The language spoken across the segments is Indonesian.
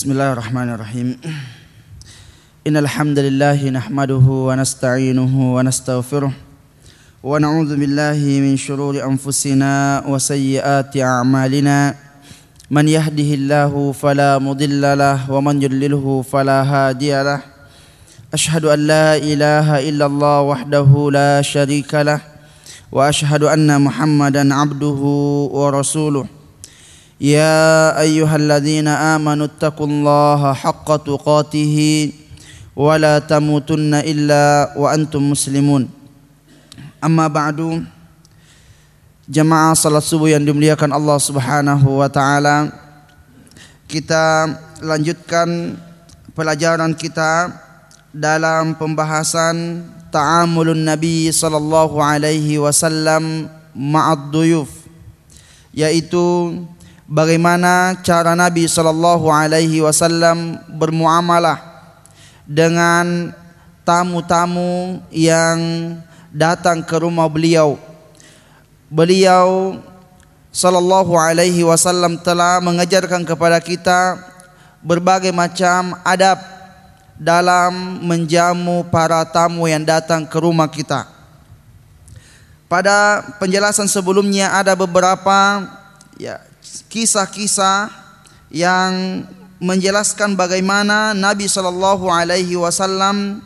بسم الله الرحمن الرحيم إن الحمد لله نحمده ونستعينه ونستغفره ونعوذ بالله من شرور أنفسنا وسيئات أعمالنا من يهده الله فلا مضل له ومن يضلله فلا هادي له أشهد أن لا إله إلا الله وحده لا شريك له وأشهد أن محمدا عبده ورسوله يا أيها الذين آمنوا اتقوا الله حق تقاته ولا تموتن إلا وأنتم مسلمون أما بعد jemaah salat subuh yang dimuliakan Allah Subhanahu wa taala. Kita lanjutkan pelajaran kita dalam pembahasan ta'amulun Nabi sallallahu alaihi wasallam ma'ad duyuf yaitu bagaimana cara Nabi Shallallahu Alaihi Wasallam bermuamalah dengan tamu-tamu yang datang ke rumah beliau. Beliau Shallallahu alaihi wasallam telah mengajarkan kepada kita berbagai macam adab dalam menjamu para tamu yang datang ke rumah kita. Pada penjelasan sebelumnya ada beberapa ya kisah-kisah yang menjelaskan bagaimana Nabi Shallallahu Alaihi Wasallam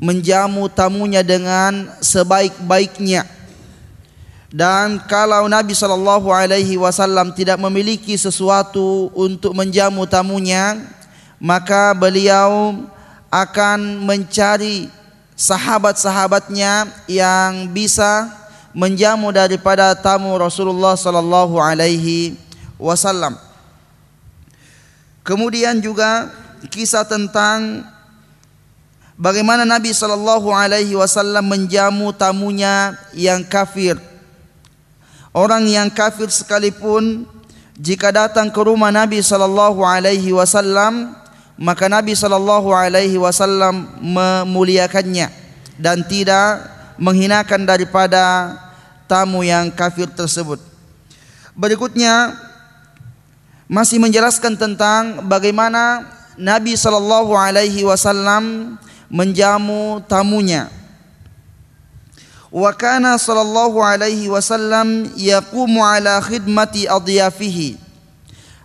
menjamu tamunya dengan sebaik-baiknya. Dan kalau Nabi Shallallahu Alaihi Wasallam tidak memiliki sesuatu untuk menjamu tamunya, maka beliau akan mencari sahabat-sahabatnya yang bisa menjamu daripada tamu Rasulullah sallallahu alaihi wasallam. Kemudian juga kisah tentang bagaimana Nabi sallallahu alaihi wasallam menjamu tamunya yang kafir. Orang yang kafir sekalipun jika datang ke rumah Nabi sallallahu alaihi wasallam maka Nabi sallallahu alaihi wasallam memuliakannya dan tidak menghinakan daripada tamu yang kafir tersebut. Berikutnya masih menjelaskan tentang bagaimana Nabi Shallallahu Alaihi Wasallam menjamu tamunya. Wa kana sallallahu alaihi wasallam yaqumu ala khidmati adyafihi.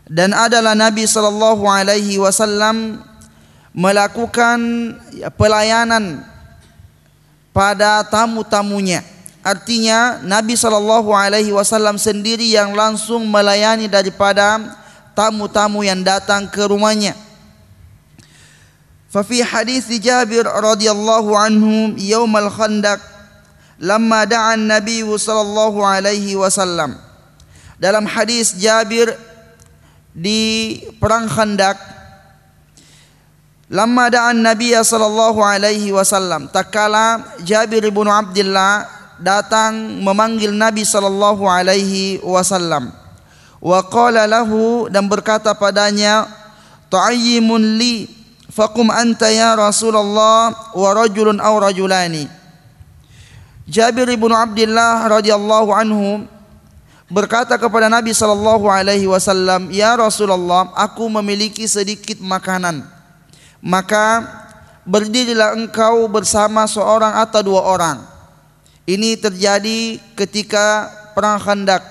Dan adalah Nabi sallallahu alaihi wasallam melakukan pelayanan pada tamu-tamunya. Artinya Nabi Shallallahu Alaihi Wasallam sendiri yang langsung melayani daripada tamu-tamu yang datang ke rumahnya. Fafi hadis Jabir radhiyallahu anhu yom al khandaq lama da'an Nabi Shallallahu Alaihi Wasallam. Dalam hadis Jabir di perang Khandak Lama da'an Nabi sallallahu alaihi wasallam tatkala Jabir bin Abdullah datang memanggil Nabi sallallahu alaihi wasallam wa qala lahu dan berkata padanya ta'ayyimun li faqum anta ya Rasulullah wa rajulun aw rajulani Jabir bin Abdullah radhiyallahu anhu berkata kepada Nabi sallallahu alaihi wasallam ya Rasulullah aku memiliki sedikit makanan maka berdirilah engkau bersama seorang atau dua orang. Ini terjadi ketika perang Khandak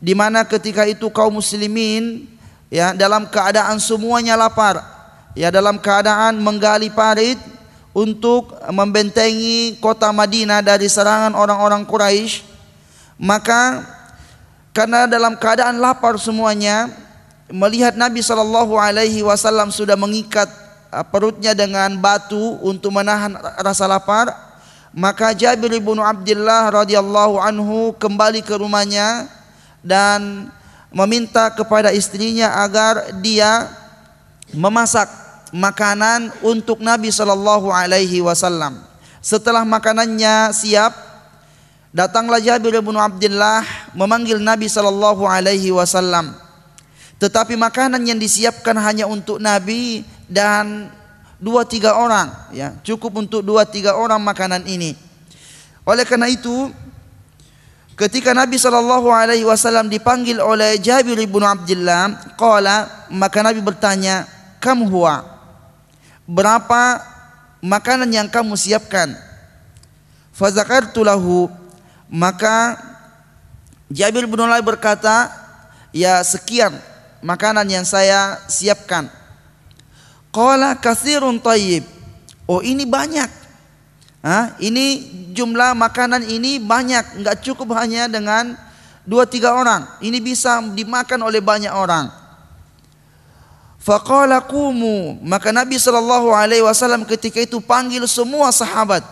di mana ketika itu kaum muslimin ya dalam keadaan semuanya lapar, ya dalam keadaan menggali parit untuk membentengi kota Madinah dari serangan orang-orang Quraisy. Maka karena dalam keadaan lapar semuanya melihat Nabi Shallallahu alaihi wasallam sudah mengikat perutnya dengan batu untuk menahan rasa lapar maka Jabir bin Abdullah radhiyallahu anhu kembali ke rumahnya dan meminta kepada istrinya agar dia memasak makanan untuk Nabi sallallahu alaihi wasallam setelah makanannya siap Datanglah Jabir bin Abdullah memanggil Nabi sallallahu alaihi wasallam. Tetapi makanan yang disiapkan hanya untuk Nabi dan dua tiga orang ya cukup untuk dua tiga orang makanan ini oleh karena itu ketika Nabi Shallallahu alaihi wasallam dipanggil oleh Jabir bin Abdullah kala maka Nabi bertanya kamu huwa berapa makanan yang kamu siapkan fazakartu tullahu maka Jabir bin Abdullah berkata ya sekian makanan yang saya siapkan Qala kasirun tayyib. Oh ini banyak. Hah? Ini jumlah makanan ini banyak. Enggak cukup hanya dengan dua tiga orang. Ini bisa dimakan oleh banyak orang. Faqala kumu Maka Nabi sallallahu alaihi wasallam ketika itu panggil semua sahabat.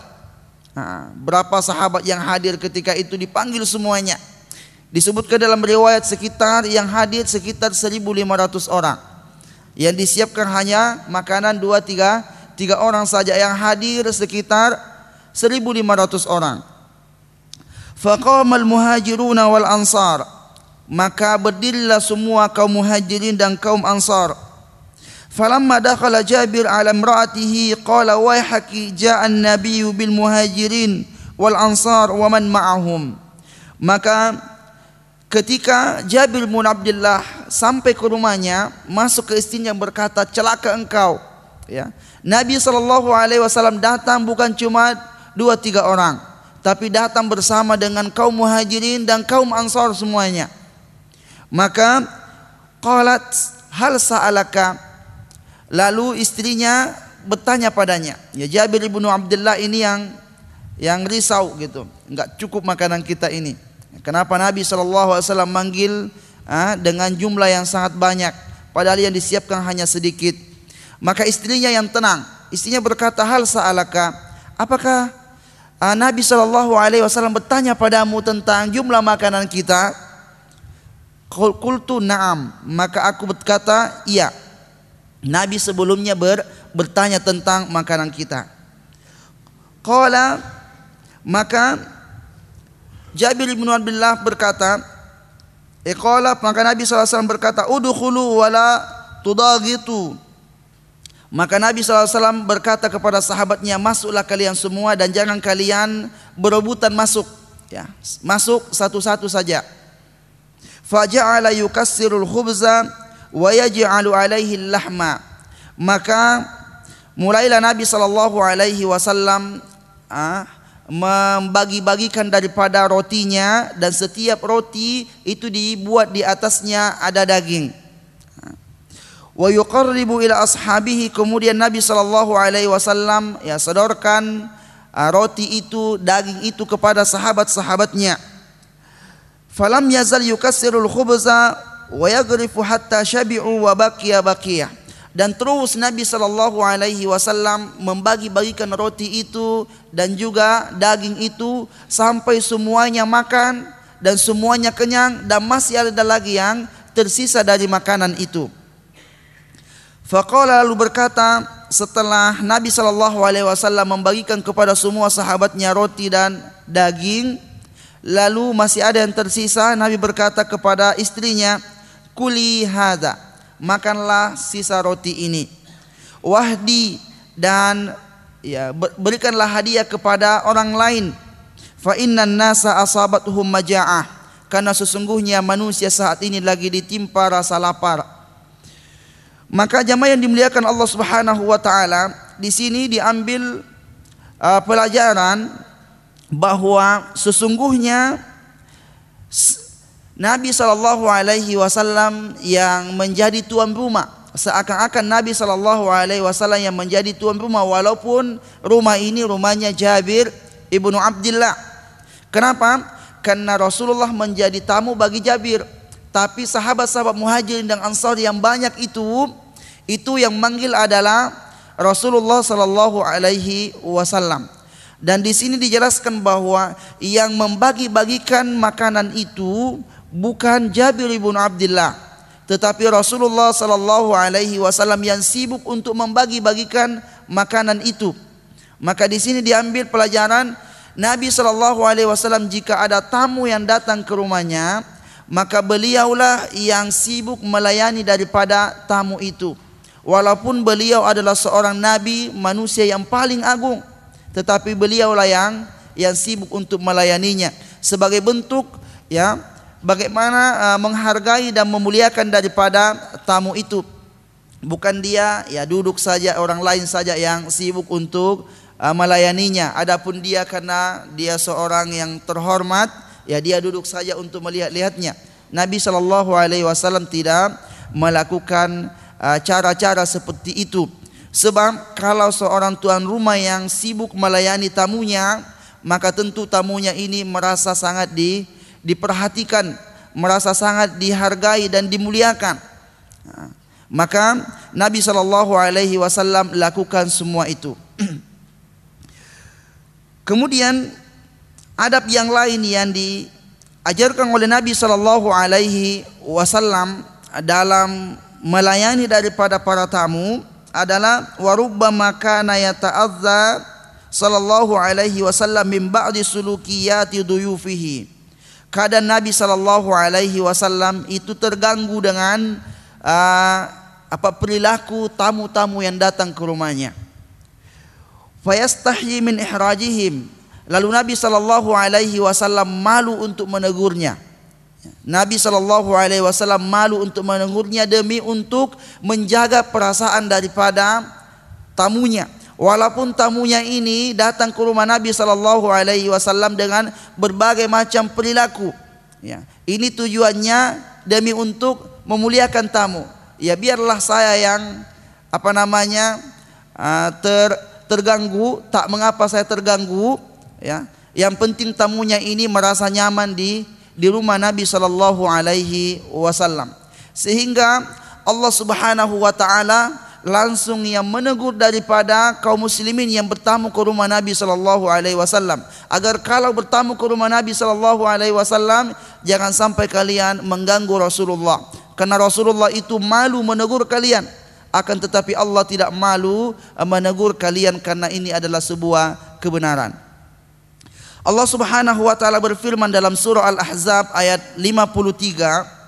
Nah, berapa sahabat yang hadir ketika itu dipanggil semuanya. Disebutkan dalam riwayat sekitar yang hadir sekitar 1500 orang. Yang disiapkan hanya makanan dua tiga tiga orang saja yang hadir sekitar 1.500 orang. Faqamal muhajiruna wal ansar. Maka berdirilah semua kaum muhajirin dan kaum ansar. Falamma dakhala Jabir ala imra'atihi qala wayhaki ja'a an-nabiyyu bil muhajirin wal ansar wa man ma'ahum. Maka ketika Jabir bin Abdullah sampai ke rumahnya, masuk ke istrinya berkata, "Celaka engkau." Ya. Nabi Shallallahu alaihi wasallam datang bukan cuma dua tiga orang, tapi datang bersama dengan kaum muhajirin dan kaum ansar semuanya. Maka qalat hal sa'alaka lalu istrinya bertanya padanya. Ya Jabir bin Abdullah ini yang yang risau gitu. Enggak cukup makanan kita ini. Kenapa Nabi Shallallahu alaihi wasallam manggil Ah, dengan jumlah yang sangat banyak padahal yang disiapkan hanya sedikit maka istrinya yang tenang istrinya berkata hal sa'alaka apakah ah, Nabi Shallallahu Alaihi Wasallam bertanya padamu tentang jumlah makanan kita kultu naam maka aku berkata iya Nabi sebelumnya ber, bertanya tentang makanan kita Qala maka Jabir bin Abdullah berkata Iqala maka Nabi SAW berkata Udukhulu wala tudagitu Maka Nabi SAW berkata kepada sahabatnya Masuklah kalian semua dan jangan kalian berebutan masuk ya, Masuk satu-satu saja Faja'ala yukassirul khubza Wa yaj'alu alaihi lahma Maka mulailah Nabi SAW ah, membagi-bagikan daripada rotinya dan setiap roti itu dibuat di atasnya ada daging. Wa yuqarribu ila ashabihi kemudian Nabi sallallahu alaihi wasallam ya sedorkan uh, roti itu daging itu kepada sahabat-sahabatnya. Falam yazal yukassirul khubza wa yagrifu hatta syabi'u wa baqiya baqiyah dan terus Nabi Shallallahu Alaihi Wasallam membagi-bagikan roti itu dan juga daging itu sampai semuanya makan dan semuanya kenyang dan masih ada lagi yang tersisa dari makanan itu. Faqala lalu berkata setelah Nabi Shallallahu Alaihi Wasallam membagikan kepada semua sahabatnya roti dan daging, lalu masih ada yang tersisa. Nabi berkata kepada istrinya, kuli hada makanlah sisa roti ini. Wahdi dan ya berikanlah hadiah kepada orang lain. Fa innan nasa asabatuhum maja'ah karena sesungguhnya manusia saat ini lagi ditimpa rasa lapar. Maka jamaah yang dimuliakan Allah Subhanahu wa taala, di sini diambil uh, pelajaran bahwa sesungguhnya Nabi Shallallahu Alaihi Wasallam yang menjadi tuan rumah seakan-akan Nabi Shallallahu Alaihi Wasallam yang menjadi tuan rumah walaupun rumah ini rumahnya Jabir ibnu Abdullah. Kenapa? Karena Rasulullah menjadi tamu bagi Jabir. Tapi sahabat-sahabat muhajirin dan ansar yang banyak itu itu yang manggil adalah Rasulullah Shallallahu Alaihi Wasallam. Dan di sini dijelaskan bahwa yang membagi-bagikan makanan itu bukan Jabir bin Abdullah tetapi Rasulullah sallallahu alaihi wasallam yang sibuk untuk membagi-bagikan makanan itu maka di sini diambil pelajaran Nabi sallallahu alaihi wasallam jika ada tamu yang datang ke rumahnya maka beliaulah yang sibuk melayani daripada tamu itu walaupun beliau adalah seorang nabi manusia yang paling agung tetapi beliaulah yang yang sibuk untuk melayaninya sebagai bentuk ya bagaimana eh, menghargai dan memuliakan daripada tamu itu. Bukan dia ya duduk saja orang lain saja yang sibuk untuk eh, melayaninya. Adapun dia karena dia seorang yang terhormat, ya dia duduk saja untuk melihat-lihatnya. Nabi Shallallahu Alaihi Wasallam tidak melakukan eh, cara-cara seperti itu. Sebab kalau seorang tuan rumah yang sibuk melayani tamunya, maka tentu tamunya ini merasa sangat di diperhatikan, merasa sangat dihargai dan dimuliakan. Nah, maka Nabi Shallallahu Alaihi Wasallam lakukan semua itu. Kemudian adab yang lain yang diajarkan oleh Nabi Shallallahu Alaihi Wasallam dalam melayani daripada para tamu adalah warubba makana yata'adza sallallahu alaihi wasallam min ba'di sulukiyati duyufihi keadaan Nabi Shallallahu Alaihi Wasallam itu terganggu dengan uh, apa perilaku tamu-tamu yang datang ke rumahnya. Fayastahyi min ihrajihim. Lalu Nabi Shallallahu Alaihi Wasallam malu untuk menegurnya. Nabi Shallallahu Alaihi Wasallam malu untuk menegurnya demi untuk menjaga perasaan daripada tamunya. Walaupun tamunya ini datang ke rumah Nabi Shallallahu Alaihi Wasallam dengan berbagai macam perilaku, ya, ini tujuannya demi untuk memuliakan tamu. Ya biarlah saya yang apa namanya ah, ter, terganggu, tak mengapa saya terganggu, ya. Yang penting tamunya ini merasa nyaman di di rumah Nabi Shallallahu Alaihi Wasallam, sehingga Allah Subhanahu Wa Taala langsung yang menegur daripada kaum muslimin yang bertamu ke rumah Nabi sallallahu alaihi wasallam agar kalau bertamu ke rumah Nabi sallallahu alaihi wasallam jangan sampai kalian mengganggu Rasulullah karena Rasulullah itu malu menegur kalian akan tetapi Allah tidak malu eh, menegur kalian karena ini adalah sebuah kebenaran Allah Subhanahu wa taala berfirman dalam surah Al-Ahzab ayat 53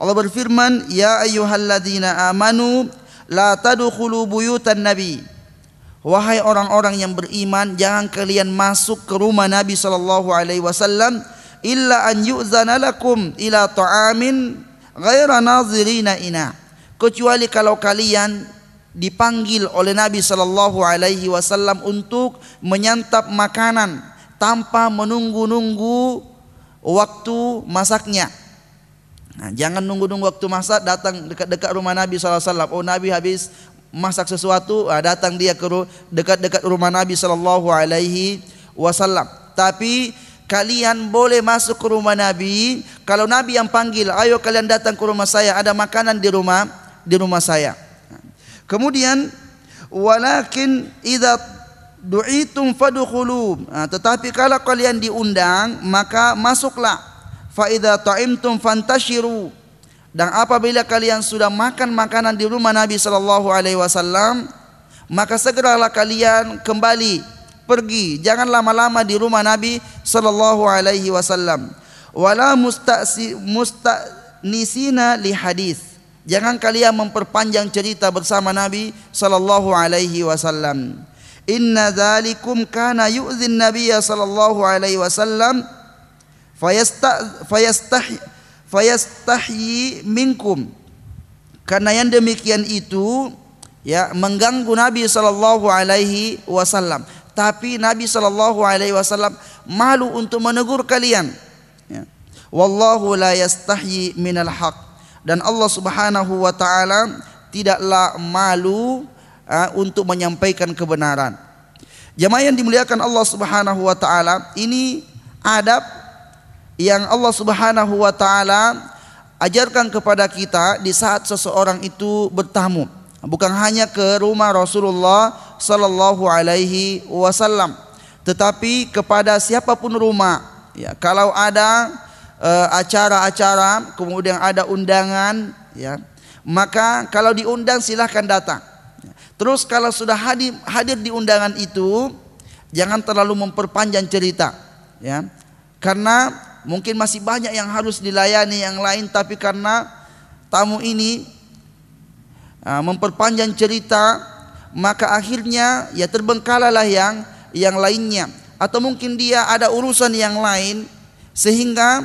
Allah berfirman ya ayyuhalladzina amanu la tadkhulu buyutan nabi wahai orang-orang yang beriman jangan kalian masuk ke rumah nabi sallallahu alaihi wasallam illa an yu'zana lakum ila ta'amin ghaira nazirina ina kecuali kalau kalian dipanggil oleh Nabi Shallallahu alaihi wasallam untuk menyantap makanan tanpa menunggu-nunggu waktu masaknya Nah, jangan nunggu-nunggu waktu masak datang dekat-dekat rumah Nabi SAW. Oh Nabi habis masak sesuatu, nah, datang dia ke dekat-dekat rumah Nabi saw. Alaihi Wasallam. Tapi kalian boleh masuk ke rumah Nabi kalau Nabi yang panggil, ayo kalian datang ke rumah saya, ada makanan di rumah di rumah saya. Kemudian walakin idza du'itum fadkhulu. Nah, tetapi kalau kalian diundang, maka masuklah fa idza ta'imtum fantashiru dan apabila kalian sudah makan makanan di rumah Nabi sallallahu alaihi wasallam maka segeralah kalian kembali pergi jangan lama-lama di rumah Nabi sallallahu alaihi wasallam wala mustasi mustanisina li hadis jangan kalian memperpanjang cerita bersama Nabi sallallahu alaihi wasallam inna dzalikum kana yu'zin nabiyya sallallahu alaihi wasallam fayastah fayastahi minkum karena yang demikian itu ya mengganggu Nabi sallallahu alaihi wasallam tapi Nabi sallallahu alaihi wasallam malu untuk menegur kalian ya. wallahu la yastahyi minal haq dan Allah Subhanahu wa taala tidaklah malu uh, untuk menyampaikan kebenaran Jamaah yang dimuliakan Allah Subhanahu wa taala ini adab yang Allah Subhanahu wa taala ajarkan kepada kita di saat seseorang itu bertamu, bukan hanya ke rumah Rasulullah sallallahu alaihi wasallam, tetapi kepada siapapun rumah. Ya, kalau ada e, acara-acara, e, kemudian ada undangan, ya. Maka kalau diundang silahkan datang. Terus kalau sudah hadir, hadir di undangan itu, jangan terlalu memperpanjang cerita, ya. Karena Mungkin masih banyak yang harus dilayani yang lain tapi karena tamu ini ah, memperpanjang cerita maka akhirnya ya terbengkalalah yang yang lainnya atau mungkin dia ada urusan yang lain sehingga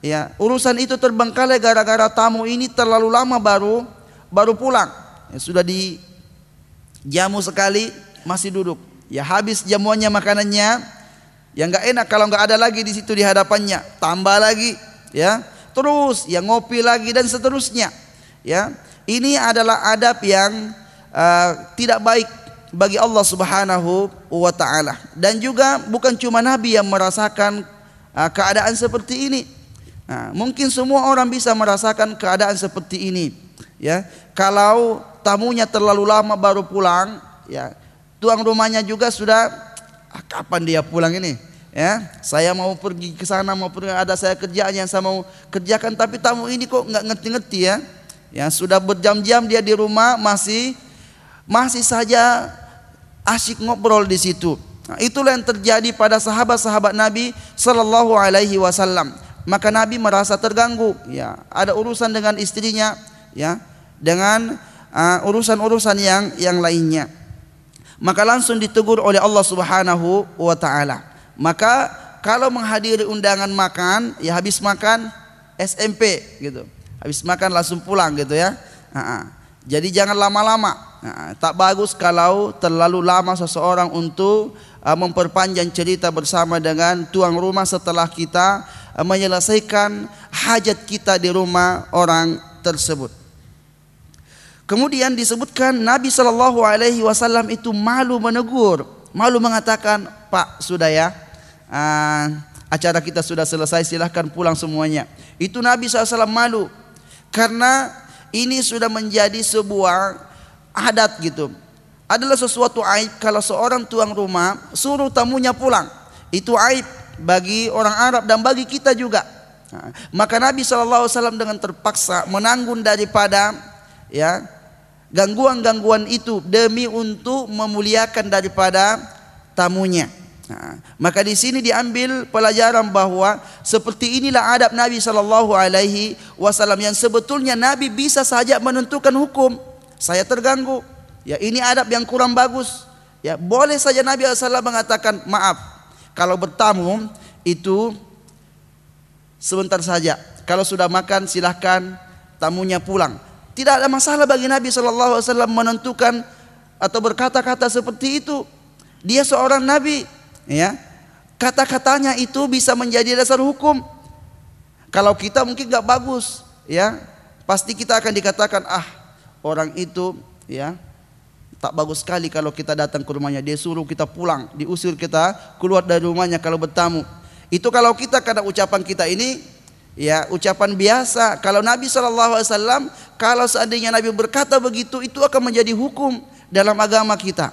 ya urusan itu terbengkalai gara-gara tamu ini terlalu lama baru baru pulang ya, sudah dijamu sekali masih duduk ya habis jamuannya makanannya yang enggak enak kalau nggak ada lagi di situ di hadapannya, tambah lagi, ya. Terus yang ngopi lagi dan seterusnya, ya. Ini adalah adab yang uh, tidak baik bagi Allah Subhanahu wa taala. Dan juga bukan cuma nabi yang merasakan uh, keadaan seperti ini. Nah, mungkin semua orang bisa merasakan keadaan seperti ini, ya. Kalau tamunya terlalu lama baru pulang, ya. Tuang rumahnya juga sudah ah, kapan dia pulang ini? Ya, saya mau pergi ke sana, mau pergi ada saya kerjaan yang saya mau kerjakan, tapi tamu ini kok nggak ngerti-ngerti ya. Ya sudah berjam-jam dia di rumah masih masih saja asyik ngobrol di situ. Nah, itulah yang terjadi pada sahabat-sahabat Nabi Shallallahu Alaihi Wasallam. Maka Nabi merasa terganggu. Ya, ada urusan dengan istrinya, ya, dengan ah, urusan-urusan uh, urusan -urusan yang yang lainnya maka langsung ditegur oleh Allah Subhanahu wa taala. Maka kalau menghadiri undangan makan, ya habis makan SMP gitu. Habis makan langsung pulang gitu ya. Jadi jangan lama-lama. tak bagus kalau terlalu lama seseorang untuk uh, memperpanjang cerita bersama dengan tuang rumah setelah kita uh, menyelesaikan hajat kita di rumah orang tersebut. Kemudian disebutkan Nabi Shallallahu Alaihi Wasallam itu malu menegur, malu mengatakan, Pak sudah ya, uh, acara kita sudah selesai, silahkan pulang semuanya. Itu Nabi Wasallam malu karena ini sudah menjadi sebuah adat gitu. Adalah sesuatu aib kalau seorang tuang rumah suruh tamunya pulang. Itu aib bagi orang Arab dan bagi kita juga. Nah, maka Nabi SAW dengan terpaksa menanggung daripada ya gangguan-gangguan itu demi untuk memuliakan daripada tamunya. Nah, maka di sini diambil pelajaran bahwa seperti inilah adab Nabi sallallahu alaihi wasallam yang sebetulnya Nabi bisa saja menentukan hukum. Saya terganggu. Ya ini adab yang kurang bagus. Ya boleh saja Nabi sallallahu mengatakan maaf. Kalau bertamu itu sebentar saja. Kalau sudah makan silahkan tamunya pulang. Tidak ada masalah bagi Nabi SAW menentukan atau berkata-kata seperti itu. Dia seorang Nabi, ya. Kata-katanya itu bisa menjadi dasar hukum. Kalau kita mungkin nggak bagus, ya, pasti kita akan dikatakan ah orang itu, ya, tak bagus sekali kalau kita datang ke rumahnya. Dia suruh kita pulang, diusir kita keluar dari rumahnya kalau bertamu. Itu kalau kita karena ucapan kita ini Ya, ucapan biasa. Kalau Nabi SAW, kalau seandainya Nabi berkata begitu, itu akan menjadi hukum dalam agama kita.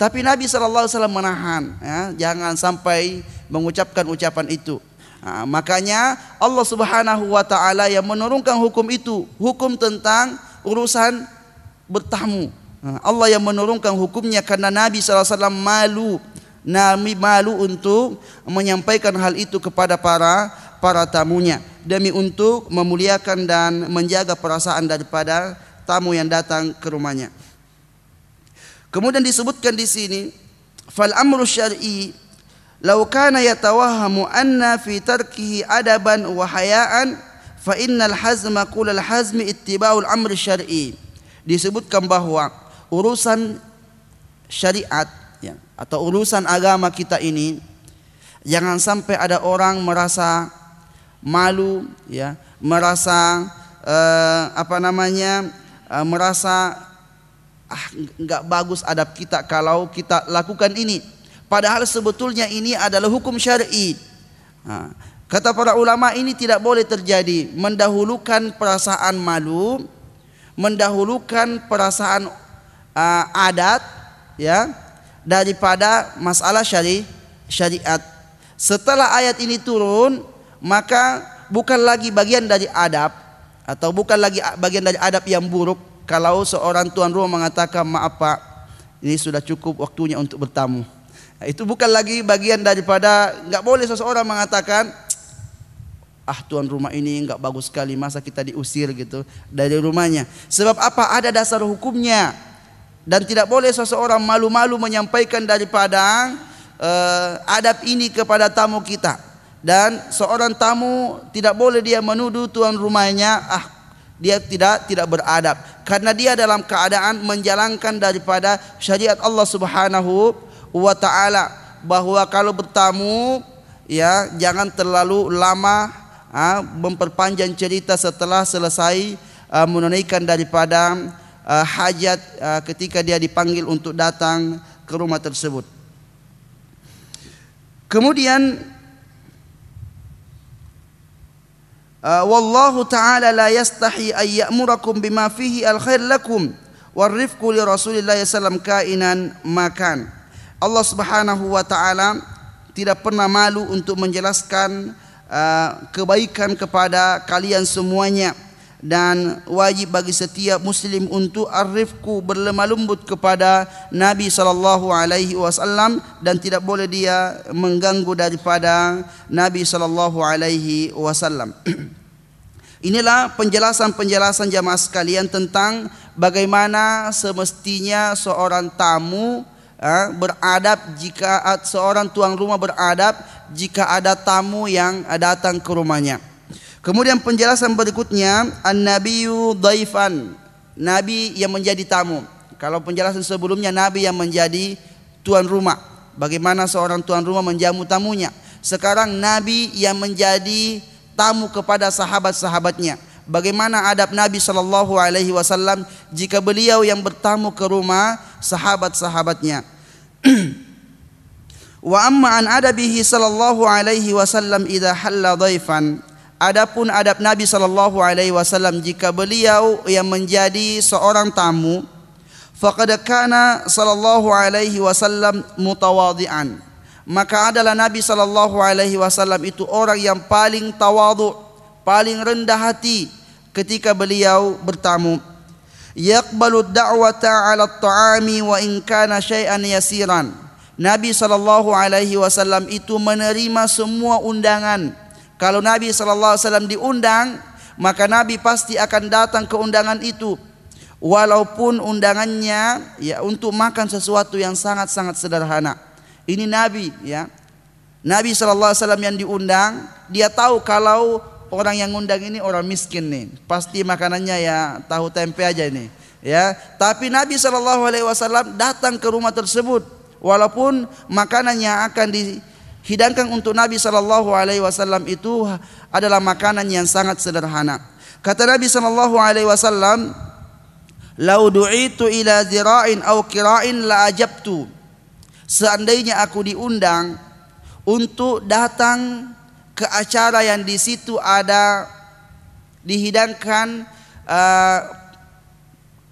Tapi Nabi SAW menahan, ya, jangan sampai mengucapkan ucapan itu. Nah, makanya Allah Subhanahu wa taala yang menurunkan hukum itu, hukum tentang urusan bertamu. Nah, Allah yang menurunkan hukumnya karena Nabi SAW malu Nabi malu untuk menyampaikan hal itu kepada para para tamunya demi untuk memuliakan dan menjaga perasaan daripada tamu yang datang ke rumahnya. Kemudian disebutkan di sini fal amru syar'i law kana yatawahhamu anna fi tarkihi adaban wa hayaan fa innal hazma qul al hazmi ittiba'ul amri syar'i. Disebutkan bahwa urusan syariat ya, atau urusan agama kita ini jangan sampai ada orang merasa malu ya merasa eh, apa namanya eh, merasa ah nggak bagus adab kita kalau kita lakukan ini padahal sebetulnya ini adalah hukum syar'i nah, kata para ulama ini tidak boleh terjadi mendahulukan perasaan malu mendahulukan perasaan uh, eh, adat ya daripada masalah syari syariat. Setelah ayat ini turun, maka bukan lagi bagian dari adab atau bukan lagi bagian dari adab yang buruk kalau seorang tuan rumah mengatakan maaf pak ini sudah cukup waktunya untuk bertamu nah, itu bukan lagi bagian daripada nggak boleh seseorang mengatakan ah tuan rumah ini nggak bagus sekali masa kita diusir gitu dari rumahnya sebab apa ada dasar hukumnya dan tidak boleh seseorang malu-malu menyampaikan daripada uh, adab ini kepada tamu kita dan seorang tamu tidak boleh dia menuduh tuan rumahnya ah dia tidak tidak beradab karena dia dalam keadaan menjalankan daripada syariat Allah Subhanahu wa taala bahwa kalau bertamu ya jangan terlalu lama memperpanjang cerita setelah selesai menunaikan daripada hajat ketika dia dipanggil untuk datang ke rumah tersebut kemudian Uh, wallahu ta'ala la yastahi ay ya'murakum bima fihi alkhair lakum warifqu li Rasulillah sallam kainan makan. Allah Subhanahu wa taala tidak pernah malu untuk menjelaskan uh, kebaikan kepada kalian semuanya. dan wajib bagi setiap muslim untuk arifku berlemah lembut kepada Nabi sallallahu alaihi wasallam dan tidak boleh dia mengganggu daripada Nabi sallallahu alaihi wasallam. Inilah penjelasan-penjelasan jamaah sekalian tentang bagaimana semestinya seorang tamu ha, beradab jika seorang tuan rumah beradab jika ada tamu yang datang ke rumahnya. Kemudian penjelasan berikutnya an-nabiyyu dhaifan, nabi yang menjadi tamu. Kalau penjelasan sebelumnya nabi yang menjadi tuan rumah, bagaimana seorang tuan rumah menjamu tamunya. Sekarang nabi yang menjadi tamu kepada sahabat-sahabatnya. Bagaimana adab Nabi Shallallahu Alaihi Wasallam jika beliau yang bertamu ke rumah sahabat-sahabatnya. Wa amma an adabihi Shallallahu Alaihi Wasallam idha halla Adapun adab Nabi sallallahu alaihi wasallam jika beliau yang menjadi seorang tamu faqad kana sallallahu alaihi wasallam mutawadhi'an maka adalah Nabi sallallahu alaihi wasallam itu orang yang paling tawadhu paling rendah hati ketika beliau bertamu yaqbalu da'wata 'ala at-ta'ami wa in kana yasiran Nabi sallallahu alaihi wasallam itu menerima semua undangan kalau Nabi SAW diundang, maka Nabi pasti akan datang ke undangan itu. Walaupun undangannya ya untuk makan sesuatu yang sangat-sangat sederhana. Ini Nabi ya. Nabi SAW yang diundang, dia tahu kalau orang yang undang ini orang miskin nih. Pasti makanannya ya tahu tempe aja ini. Ya, tapi Nabi Shallallahu Alaihi Wasallam datang ke rumah tersebut, walaupun makanannya akan di, Hidangkan untuk Nabi Shallallahu Alaihi Wasallam itu adalah makanan yang sangat sederhana. Kata Nabi Shallallahu Alaihi Wasallam, "Lau ila zira'in au kira'in la ajabtu." Seandainya aku diundang untuk datang ke acara yang di situ ada dihidangkan uh,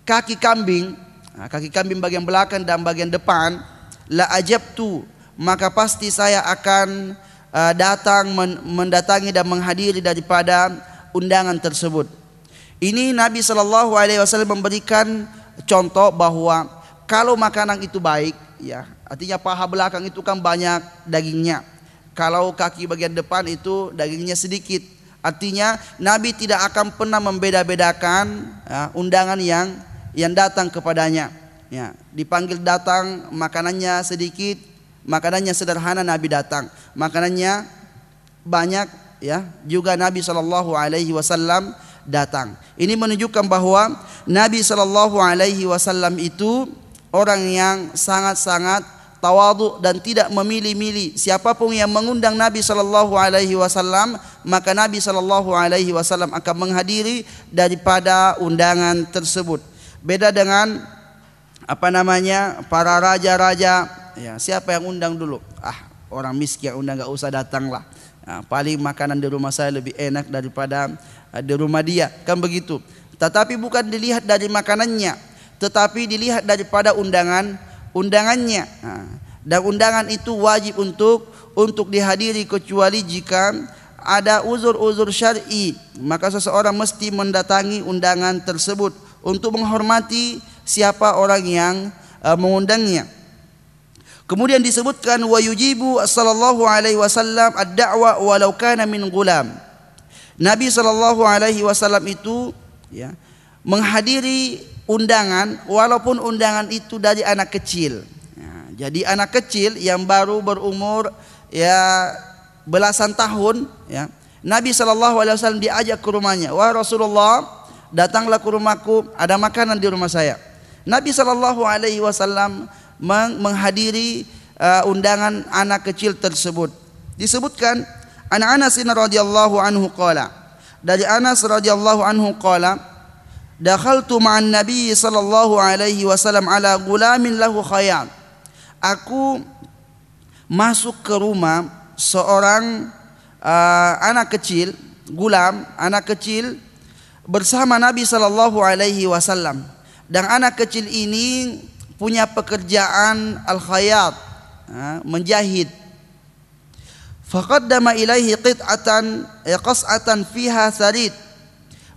kaki kambing, nah, kaki kambing bagian belakang dan bagian depan, la ajabtu maka pasti saya akan eh, datang mendatangi dan menghadiri daripada undangan tersebut. Ini Nabi Shallallahu Alaihi Wasallam memberikan contoh bahwa kalau makanan itu baik, ya artinya paha belakang itu kan banyak dagingnya. Kalau kaki bagian depan itu dagingnya sedikit. Artinya Nabi tidak akan pernah membeda-bedakan ya, undangan yang yang datang kepadanya. Ya, dipanggil datang makanannya sedikit, Makanannya sederhana Nabi datang. Makanannya banyak ya. Juga Nabi Shallallahu alaihi wasallam datang. Ini menunjukkan bahwa Nabi Shallallahu alaihi wasallam itu orang yang sangat-sangat tawadu dan tidak memilih-milih siapapun yang mengundang Nabi Shallallahu alaihi wasallam maka Nabi Shallallahu alaihi wasallam akan menghadiri daripada undangan tersebut beda dengan apa namanya para raja-raja ya siapa yang undang dulu ah orang miskin yang undang nggak usah datang lah nah, paling makanan di rumah saya lebih enak daripada eh, di rumah dia kan begitu tetapi bukan dilihat dari makanannya tetapi dilihat daripada undangan undangannya nah, dan undangan itu wajib untuk untuk dihadiri kecuali jika ada uzur-uzur syar'i maka seseorang mesti mendatangi undangan tersebut untuk menghormati siapa orang yang uh, mengundangnya Kemudian disebutkan wa yujibu sallallahu alaihi wasallam ad-da'wa walau kana min gulam. Nabi sallallahu alaihi wasallam itu ya menghadiri undangan walaupun undangan itu dari anak kecil. Ya, jadi anak kecil yang baru berumur ya belasan tahun ya. Nabi sallallahu alaihi wasallam diajak ke rumahnya. Wah Rasulullah, datanglah ke rumahku, ada makanan di rumah saya. Nabi sallallahu alaihi wasallam menghadiri eh, undangan anak kecil tersebut. Disebutkan An Anas radhiyallahu anhu qala dari Anas radhiyallahu anhu qala dakhaltu ma'an nabi sallallahu alaihi wasallam ala gulamin lahu khayal. Aku masuk ke rumah seorang uh, anak kecil, gulam, anak kecil bersama Nabi sallallahu alaihi wasallam. Dan anak kecil ini punya pekerjaan al-khayat menjahit faqaddama ilaihi qit'atan eh, qas'atan fiha sarid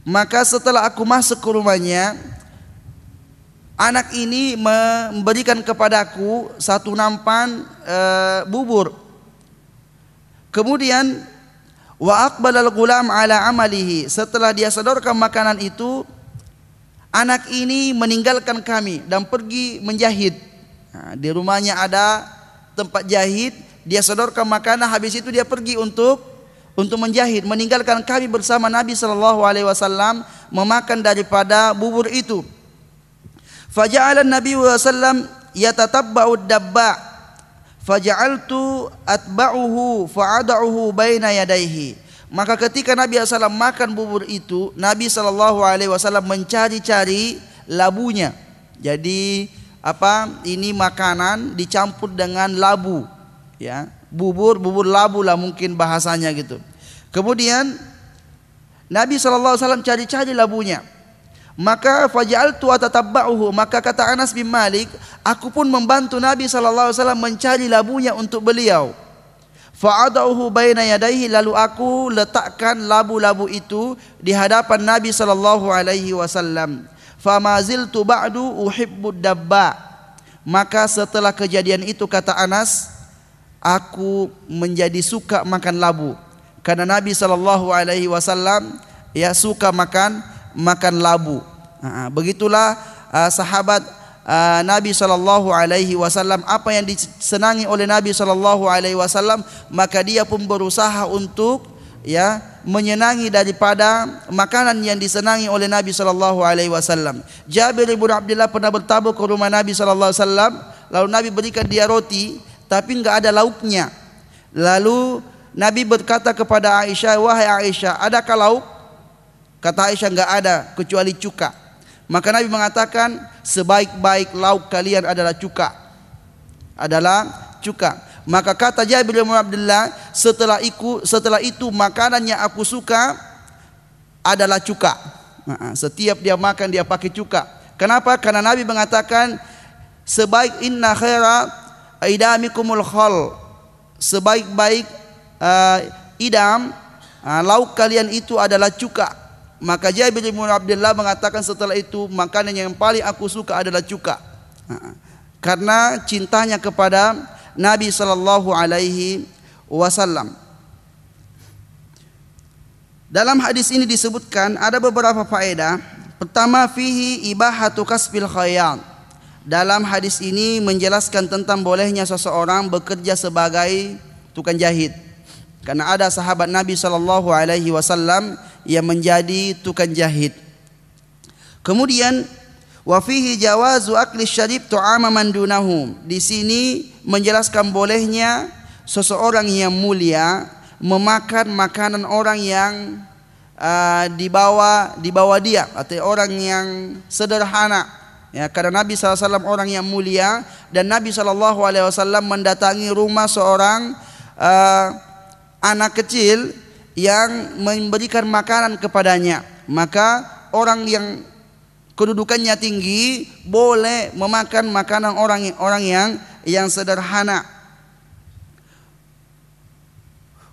maka setelah aku masuk ke rumahnya anak ini memberikan kepadaku satu nampan e, bubur kemudian wa aqbala al-ghulam ala amalihi setelah dia sodorkan makanan itu anak ini meninggalkan kami dan pergi menjahit. Nah, di rumahnya ada tempat jahit, dia sodorkan makanan, habis itu dia pergi untuk untuk menjahit, meninggalkan kami bersama Nabi Shallallahu Alaihi Wasallam memakan daripada bubur itu. Faja'alan Nabi Wasallam yatatabba'u dabba' faja'altu atba'uhu fa'ada'uhu baina yadayhi maka ketika Nabi SAW makan bubur itu, Nabi SAW mencari-cari labunya. Jadi apa ini makanan dicampur dengan labu, ya bubur bubur labu lah mungkin bahasanya gitu. Kemudian Nabi SAW cari-cari labunya. Maka fajal tua tatabba'uhu. Maka kata Anas bin Malik, aku pun membantu Nabi SAW mencari labunya untuk beliau. fa'adahu baina yadayhi lalu aku letakkan labu-labu itu di hadapan Nabi sallallahu alaihi wasallam famazil tu ba'du uhibbud dabba maka setelah kejadian itu kata Anas aku menjadi suka makan labu karena Nabi sallallahu alaihi wasallam ya suka makan makan labu ha, ha, begitulah ah, sahabat Ah, Nabi Shallallahu Alaihi Wasallam apa yang disenangi oleh Nabi Shallallahu Alaihi Wasallam maka dia pun berusaha untuk ya menyenangi daripada makanan yang disenangi oleh Nabi Shallallahu Alaihi Wasallam. Jabir bin Abdullah pernah bertamu ke rumah Nabi Shallallahu Alaihi Wasallam lalu Nabi berikan dia roti tapi nggak ada lauknya. Lalu Nabi berkata kepada Aisyah, wahai Aisyah, adakah lauk? Kata Aisyah nggak ada kecuali cuka. Maka Nabi mengatakan sebaik-baik lauk kalian adalah cuka. Adalah cuka. Maka kata Jabir bin Abdullah, setelah itu setelah itu makanan yang aku suka adalah cuka. Setiap dia makan dia pakai cuka. Kenapa? Karena Nabi mengatakan sebaik inna khaira idamikumul khol. Sebaik-baik uh, idam uh, lauk kalian itu adalah cuka. Maka Jabir bin Abdullah mengatakan setelah itu makanan yang paling aku suka adalah cuka. Karena cintanya kepada Nabi sallallahu alaihi wasallam. Dalam hadis ini disebutkan ada beberapa faedah. Pertama fihi ibahatu kasbil khayal. Dalam hadis ini menjelaskan tentang bolehnya seseorang bekerja sebagai tukang jahit. Karena ada sahabat Nabi sallallahu alaihi wasallam yang menjadi tukang jahit. Kemudian wafihi jawazu akli syarib tu'ama man dunahum. Di sini menjelaskan bolehnya seseorang yang mulia memakan makanan orang yang uh, dibawa dia atau orang yang sederhana. Ya, karena Nabi SAW orang yang mulia dan Nabi SAW mendatangi rumah seorang uh, anak kecil yang memberikan makanan kepadanya maka orang yang kedudukannya tinggi boleh memakan makanan orang orang yang yang sederhana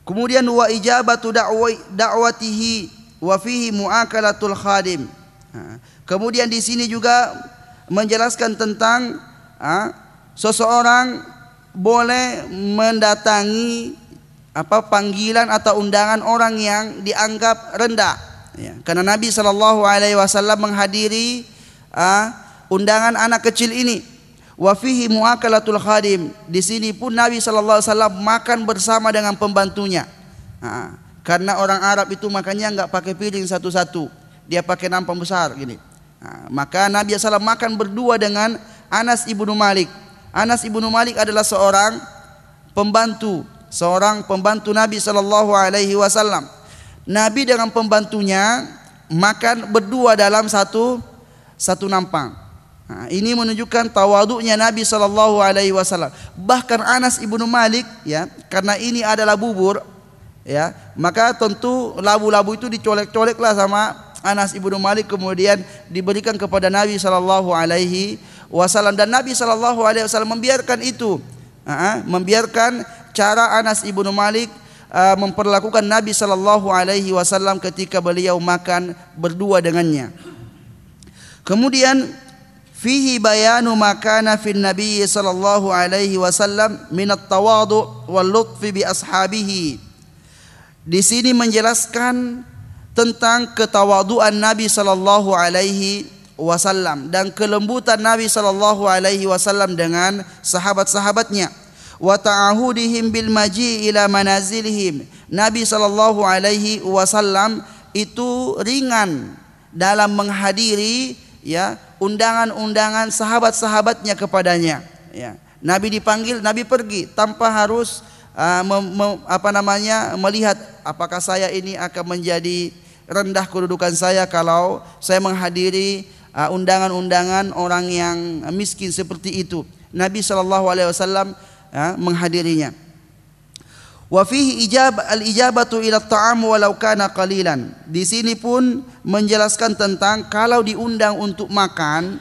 kemudian wa ijabatu da'watihi wa fihi muakalatul khadim kemudian di sini juga menjelaskan tentang ha, seseorang boleh mendatangi apa panggilan atau undangan orang yang dianggap rendah. Ya, karena Nabi Shallallahu Alaihi Wasallam menghadiri uh, undangan anak kecil ini. Wafihi muakalatul khadim. Di sini pun Nabi Shallallahu Alaihi Wasallam makan bersama dengan pembantunya. Ah, karena orang Arab itu makannya nggak pakai piring satu-satu, dia pakai nampan besar gini. Nah, maka Nabi SAW makan berdua dengan Anas ibnu Malik. Anas ibnu Malik adalah seorang pembantu seorang pembantu Nabi Shallallahu Alaihi Wasallam. Nabi dengan pembantunya makan berdua dalam satu satu nampan. Nah, ini menunjukkan tawaduknya Nabi Shallallahu Alaihi Wasallam. Bahkan Anas ibnu Malik ya karena ini adalah bubur ya maka tentu labu-labu itu dicolek-coleklah sama Anas ibnu Malik kemudian diberikan kepada Nabi Shallallahu Alaihi Wasallam dan Nabi Shallallahu Alaihi Wasallam membiarkan itu, uh -huh, membiarkan cara Anas ibnu Malik uh, memperlakukan Nabi Shallallahu Alaihi Wasallam ketika beliau makan berdua dengannya. Kemudian fihi bayanu makana fil Nabi Shallallahu Alaihi Wasallam minat tawadu wal lutfi bi ashabihi. Di sini menjelaskan tentang ketawaduan Nabi Shallallahu Alaihi Wasallam dan kelembutan Nabi Shallallahu Alaihi Wasallam dengan sahabat-sahabatnya wa ta'ahudihim bil maji ila manazilihim. Nabi sallallahu alaihi wasallam itu ringan dalam menghadiri ya undangan-undangan sahabat-sahabatnya kepadanya ya. Nabi dipanggil, Nabi pergi tanpa harus uh, mem, mem, apa namanya melihat apakah saya ini akan menjadi rendah kedudukan saya kalau saya menghadiri ah, undangan-undangan uh, orang yang miskin seperti itu. Nabi Shallallahu Alaihi Wasallam ya, menghadirinya. Wa fihi ijab al-ijabatu ila ta'am walau kana qalilan. Di sini pun menjelaskan tentang kalau diundang untuk makan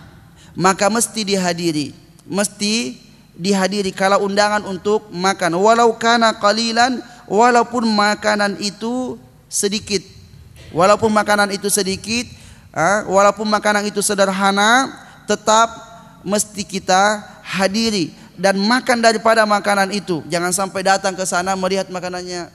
maka mesti dihadiri. Mesti dihadiri kalau undangan untuk makan walau kana qalilan walaupun makanan itu sedikit. Walaupun makanan itu sedikit, ya, walaupun makanan itu sederhana tetap mesti kita hadiri dan makan daripada makanan itu. Jangan sampai datang ke sana melihat makanannya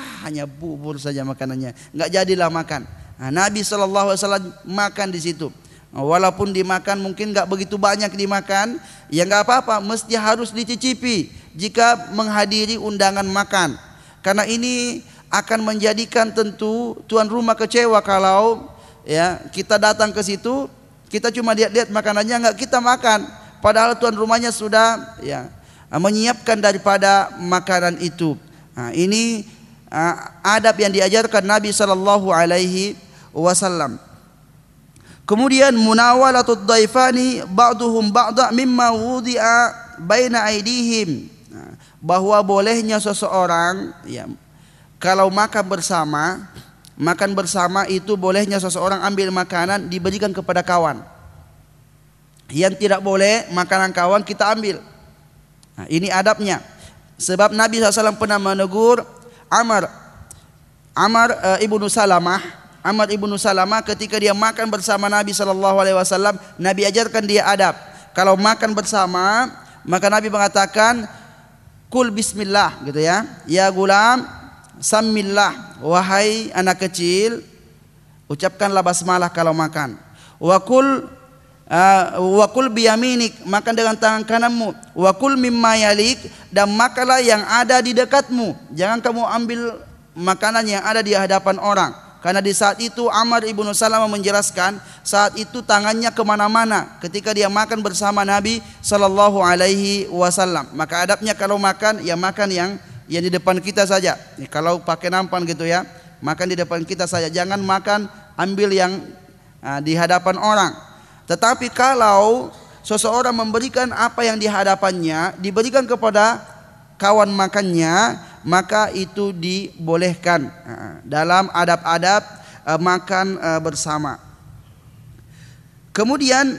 ah, hanya bubur saja makanannya, nggak jadilah makan. Nah, Nabi Wasallam makan di situ. Walaupun dimakan mungkin nggak begitu banyak dimakan, ya nggak apa-apa, mesti harus dicicipi jika menghadiri undangan makan. Karena ini akan menjadikan tentu tuan rumah kecewa kalau ya kita datang ke situ kita cuma lihat-lihat makanannya nggak kita makan padahal tuan rumahnya sudah ya ah, menyiapkan daripada makanan itu. Nah, ini uh, adab yang diajarkan Nabi Shallallahu alaihi wasallam. Kemudian munawalatud daifani ba'duhum ba'da mimma wudi'a baina aidihim. Ah, bahwa bolehnya seseorang ya kalau makan bersama, makan bersama itu bolehnya seseorang ambil makanan diberikan kepada kawan yang tidak boleh makanan kawan kita ambil. Nah, ini adabnya. Sebab Nabi SAW pernah menegur Amr Amr e, ibnu Salamah Amr ibnu Salamah ketika dia makan bersama Nabi SAW Nabi ajarkan dia adab kalau makan bersama maka Nabi mengatakan kul bismillah gitu ya ya gulam samillah wahai anak kecil ucapkanlah basmalah kalau makan wa kul Ah, wakul biyaminik makan dengan tangan kananmu wakul mimmayalik dan makalah yang ada di dekatmu jangan kamu ambil makanan yang ada di hadapan orang karena di saat itu Amr ibnu Salamah menjelaskan saat itu tangannya kemana-mana ketika dia makan bersama Nabi Shallallahu Alaihi Wasallam maka adabnya kalau makan ya makan yang yang di depan kita saja ya, kalau pakai nampan gitu ya makan di depan kita saja jangan makan ambil yang uh, di hadapan orang tetapi kalau seseorang memberikan apa yang dihadapannya diberikan kepada kawan makannya, maka itu dibolehkan dalam adab-adab eh, makan eh, bersama. Kemudian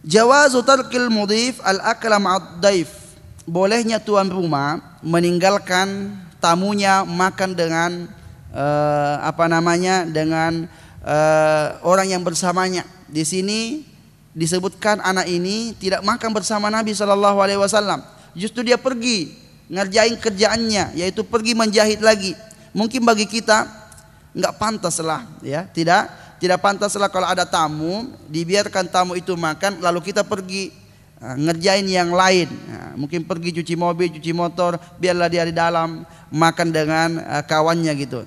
jawazu tarkil mudhif al akla ma'ad daif. Bolehnya tuan rumah meninggalkan tamunya makan dengan eh, apa namanya dengan orang yang bersamanya di sini disebutkan anak ini tidak makan bersama Nabi Shallallahu Alaihi Wasallam. Justru dia pergi ngerjain kerjaannya, yaitu pergi menjahit lagi. Mungkin bagi kita nggak pantas lah, ya tidak tidak pantas lah kalau ada tamu dibiarkan tamu itu makan lalu kita pergi eh, ngerjain yang lain. Nah, mungkin pergi cuci mobil, cuci motor, biarlah dia di dalam makan dengan eh, kawannya gitu.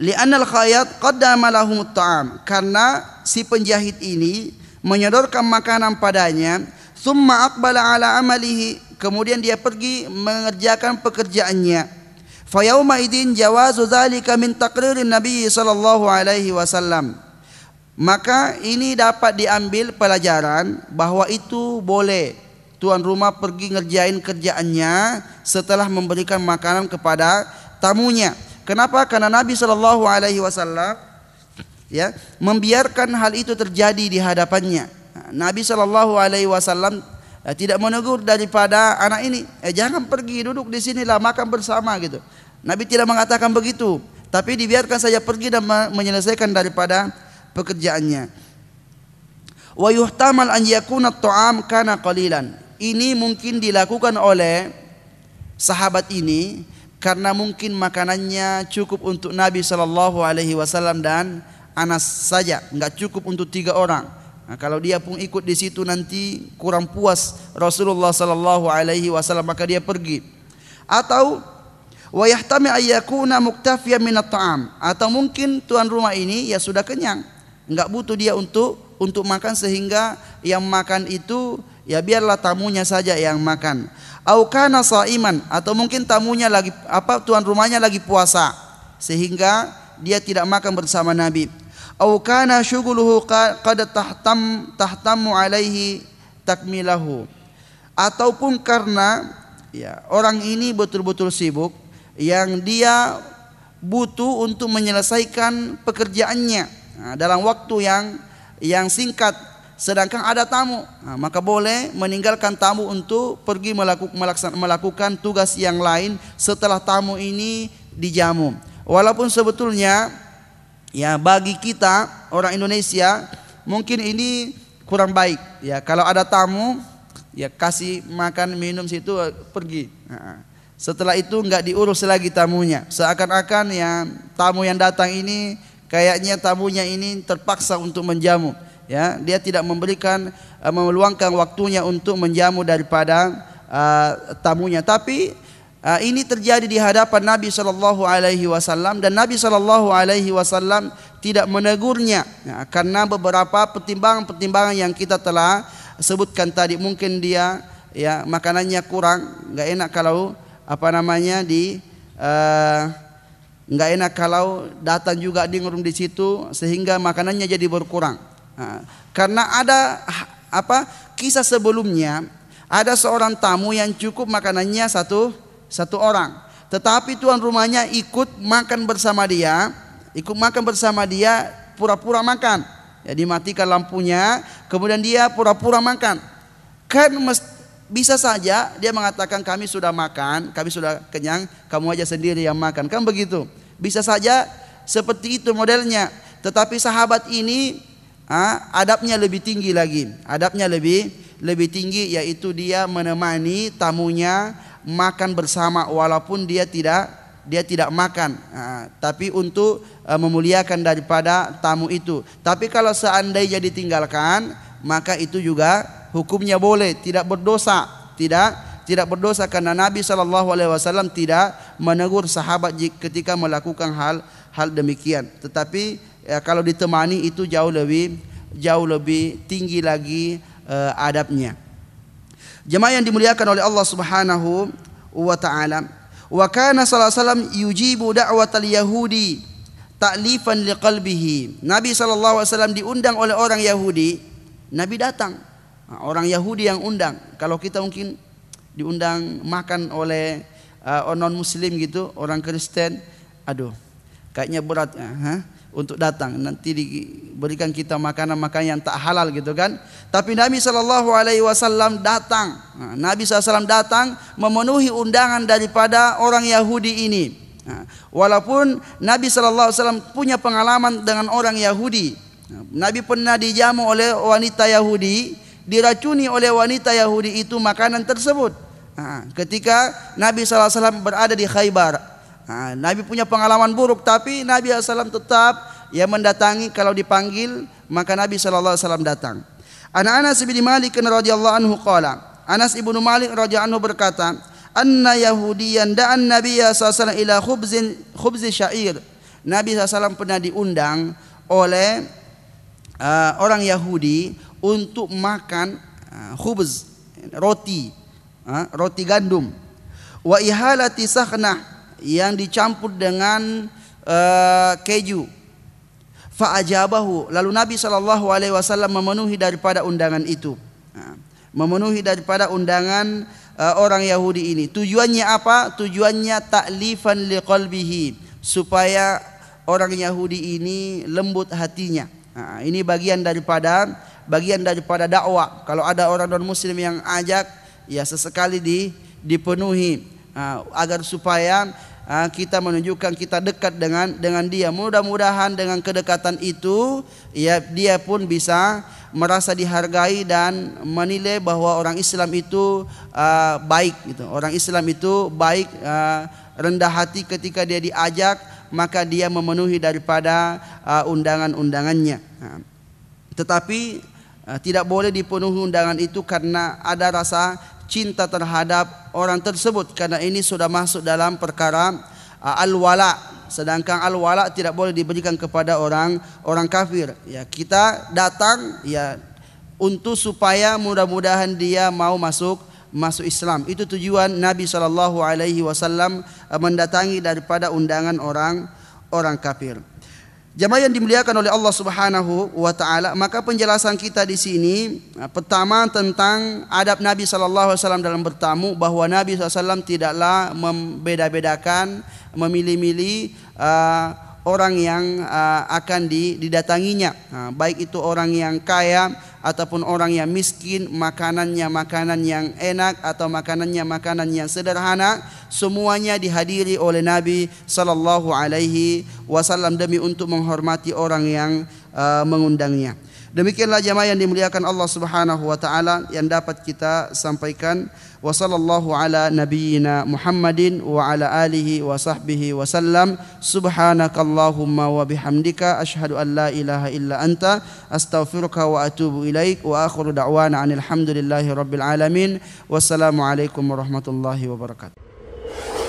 Li'anal khayat qaddama lahumut ta'am. Karena si penjahit ini menyodorkan makanan padanya, summa aqbala ala amalihi. Kemudian dia pergi mengerjakan pekerjaannya. Fayauma idin jawazu dzalika min taqririn Nabi sallallahu alaihi wasallam. Maka ini dapat diambil pelajaran bahwa itu boleh tuan rumah pergi ngerjain kerjaannya setelah memberikan makanan kepada tamunya. Kenapa? Karena Nabi Shallallahu Alaihi Wasallam ya membiarkan hal itu terjadi di hadapannya. Nabi Shallallahu Alaihi Wasallam eh, tidak menegur daripada anak ini, eh, jangan pergi duduk di sini lah makan bersama gitu. Nabi tidak mengatakan begitu, tapi dibiarkan saja pergi dan menyelesaikan daripada pekerjaannya. Wa yuhtamal an yakuna taam kana qalilan. Ini mungkin dilakukan oleh sahabat ini karena mungkin makanannya cukup untuk Nabi Shallallahu Alaihi Wasallam dan Anas saja, nggak cukup untuk tiga orang. Nah, kalau dia pun ikut di situ nanti kurang puas Rasulullah Shallallahu Alaihi Wasallam maka dia pergi. Atau wayahtami ayyakuna muktafiya minat ta'am atau mungkin tuan rumah ini ya sudah kenyang nggak butuh dia untuk untuk makan sehingga yang makan itu ya biarlah tamunya saja yang makan au saiman atau mungkin tamunya lagi apa tuan rumahnya lagi puasa sehingga dia tidak makan bersama Nabi. Au kana qad tahtam tahtamu alaihi takmilahu. Ataupun karena ya orang ini betul-betul sibuk yang dia butuh untuk menyelesaikan pekerjaannya nah, dalam waktu yang yang singkat sedangkan ada tamu. Nah, maka boleh meninggalkan tamu untuk pergi melakukan, melakukan tugas yang lain setelah tamu ini dijamu. Walaupun sebetulnya ya bagi kita orang Indonesia mungkin ini kurang baik ya kalau ada tamu ya kasih makan minum situ eh, pergi. Nah, setelah itu nggak diurus lagi tamunya. Seakan-akan ya tamu yang datang ini kayaknya tamunya ini terpaksa untuk menjamu ya dia tidak memberikan uh, meluangkan waktunya untuk menjamu daripada uh, tamunya tapi uh, ini terjadi di hadapan Nabi Shallallahu alaihi wasallam dan Nabi Shallallahu alaihi wasallam tidak menegurnya ya, karena beberapa pertimbangan-pertimbangan yang kita telah sebutkan tadi mungkin dia ya makanannya kurang nggak enak kalau apa namanya di uh, nggak enak kalau datang juga di ngurung di situ sehingga makanannya jadi berkurang. Karena ada apa kisah sebelumnya ada seorang tamu yang cukup makanannya satu satu orang. Tetapi tuan rumahnya ikut makan bersama dia, ikut makan bersama dia pura-pura makan. Jadi ya, matikan lampunya, kemudian dia pura-pura makan. Kan bisa saja dia mengatakan kami sudah makan, kami sudah kenyang, kamu aja sendiri yang makan. Kan begitu. Bisa saja seperti itu modelnya. Tetapi sahabat ini ha? adabnya lebih tinggi lagi adabnya lebih lebih tinggi yaitu dia menemani tamunya makan bersama walaupun dia tidak dia tidak makan ha, tapi untuk uh, memuliakan daripada tamu itu tapi kalau seandainya ditinggalkan maka itu juga hukumnya boleh tidak berdosa tidak tidak berdosa karena Nabi Shallallahu Alaihi Wasallam tidak menegur sahabat ketika melakukan hal hal demikian tetapi ya, kalau ditemani itu jauh lebih jauh lebih tinggi lagi uh, adabnya. Jemaah yang dimuliakan oleh Allah Subhanahu wa taala. Wa kana sallallahu alaihi wasallam yujibu da'watal yahudi ta'lifan liqalbihi. Nabi sallallahu alaihi wasallam diundang oleh orang Yahudi, Nabi datang. Nah, orang Yahudi yang undang. Kalau kita mungkin diundang makan oleh uh, eh, non muslim gitu, orang Kristen, aduh, kayaknya berat. Uh, eh, huh? untuk datang nanti diberikan kita makanan-makanan yang tak halal gitu kan tapi Nabi sallallahu alaihi wasallam datang ha, Nabi sallallahu datang memenuhi undangan daripada orang Yahudi ini ha, walaupun Nabi sallallahu punya pengalaman dengan orang Yahudi ha, Nabi pernah dijamu oleh wanita Yahudi diracuni oleh wanita Yahudi itu makanan tersebut ketika Nabi sallallahu berada di Khaybar Nah, Nabi punya pengalaman buruk tapi Nabi SAW tetap yang mendatangi kalau dipanggil maka Nabi SAW datang. Anak Anas bin Malik radhiyallahu anhu qala Anas ibnu Malik radhiyallahu anhu berkata anna yahudiyan da'an Nabi sallallahu ila khubzin khubzi syair Nabi SAW pernah diundang oleh uh, orang Yahudi untuk makan uh, khubz roti uh, roti gandum wa ihalati sakhnah yang dicampur dengan uh, keju. Fa'ajabahu. Lalu Nabi Shallallahu Alaihi Wasallam memenuhi daripada undangan itu, nah, memenuhi daripada undangan uh, orang Yahudi ini. Tujuannya apa? Tujuannya taklifan liqalbihi supaya orang Yahudi ini lembut hatinya. Nah, ini bagian daripada bagian daripada dakwah. Kalau ada orang non muslim yang ajak, ya sesekali di dipenuhi nah, agar supaya Ah, kita menunjukkan kita dekat dengan dengan dia. Mudah-mudahan dengan kedekatan itu ya dia pun bisa merasa dihargai dan menilai bahwa orang Islam itu uh, baik gitu. Orang Islam itu baik uh, rendah hati ketika dia diajak maka dia memenuhi daripada uh, undangan-undangannya. Nah, tetapi tidak boleh dipenuhi undangan itu karena ada rasa cinta terhadap orang tersebut karena ini sudah masuk dalam perkara uh, al-wala sedangkan al-wala tidak boleh diberikan kepada orang orang kafir ya kita datang ya untuk supaya mudah-mudahan dia mau masuk masuk Islam itu tujuan Nabi sallallahu alaihi wasallam uh, mendatangi daripada undangan orang orang kafir Jamaah yang dimuliakan oleh Allah Subhanahu wa taala, maka penjelasan kita di sini eh, pertama tentang adab Nabi sallallahu alaihi wasallam dalam bertamu bahwa Nabi sallallahu alaihi wasallam tidaklah membeda-bedakan, memilih-milih uh, orang yang uh, akan didatanginya. Nah, baik itu orang yang kaya ataupun orang yang miskin, makanannya makanan yang enak atau makanannya makanan yang sederhana, semuanya dihadiri oleh Nabi Shallallahu alaihi wasallam demi untuk menghormati orang yang uh, mengundangnya. Demikianlah jemaah yang dimuliakan Allah Subhanahu wa taala yang dapat kita sampaikan wa sallallahu ala nabiyyina Muhammadin wa ala alihi wa sahbihi wa sallam subhanakallahumma wa bihamdika ashhadu an la ilaha illa anta astaghfiruka wa atubu ilaik wa akhiru da'wana anil rabbil alamin wassalamu alaikum warahmatullahi wabarakatuh